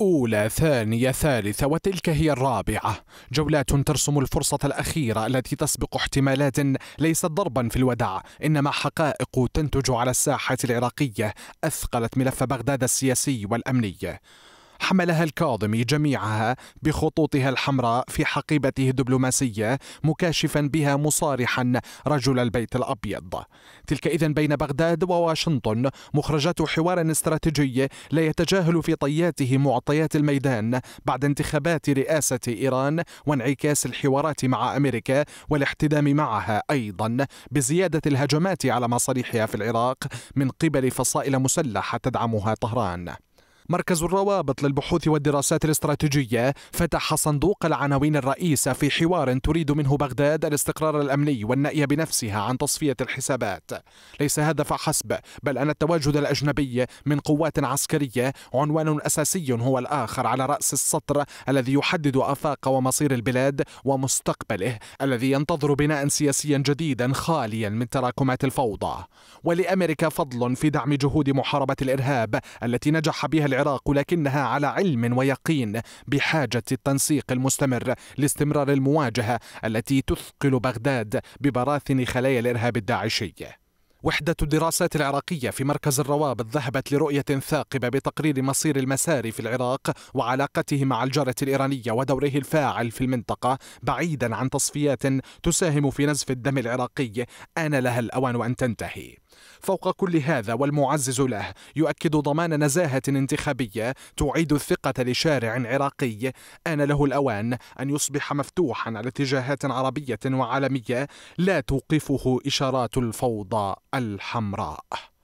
أولى ثانية ثالثة وتلك هي الرابعة جولات ترسم الفرصة الأخيرة التي تسبق احتمالات ليست ضربا في الوداع إنما حقائق تنتج على الساحة العراقية أثقلت ملف بغداد السياسي والأمني حملها الكاظمي جميعها بخطوطها الحمراء في حقيبته الدبلوماسية مكاشفا بها مصارحا رجل البيت الأبيض تلك إذن بين بغداد وواشنطن مخرجات حوار استراتيجي لا يتجاهل في طياته معطيات الميدان بعد انتخابات رئاسة إيران وانعكاس الحوارات مع أمريكا والاحتدام معها أيضا بزيادة الهجمات على مصالحها في العراق من قبل فصائل مسلحة تدعمها طهران مركز الروابط للبحوث والدراسات الاستراتيجية فتح صندوق العناوين الرئيسة في حوار تريد منه بغداد الاستقرار الأمني والنأي بنفسها عن تصفية الحسابات ليس هذا فحسب بل أن التواجد الأجنبي من قوات عسكرية عنوان أساسي هو الآخر على رأس السطر الذي يحدد آفاق ومصير البلاد ومستقبله الذي ينتظر بناء سياسيا جديدا خاليا من تراكمات الفوضى ولأمريكا فضل في دعم جهود محاربة الإرهاب التي نجح بها العراق ولكنها على علم ويقين بحاجة التنسيق المستمر لاستمرار المواجهة التي تثقل بغداد ببراثن خلايا الإرهاب الداعشي وحدة الدراسات العراقية في مركز الروابط ذهبت لرؤية ثاقبة بتقرير مصير المسار في العراق وعلاقته مع الجارة الإيرانية ودوره الفاعل في المنطقة بعيدا عن تصفيات تساهم في نزف الدم العراقي آن لها الأوان أن تنتهي فوق كل هذا والمعزز له يؤكد ضمان نزاهة انتخابية تعيد الثقة لشارع عراقي آن له الأوان أن يصبح مفتوحا على اتجاهات عربية وعالمية لا توقفه إشارات الفوضى الحمراء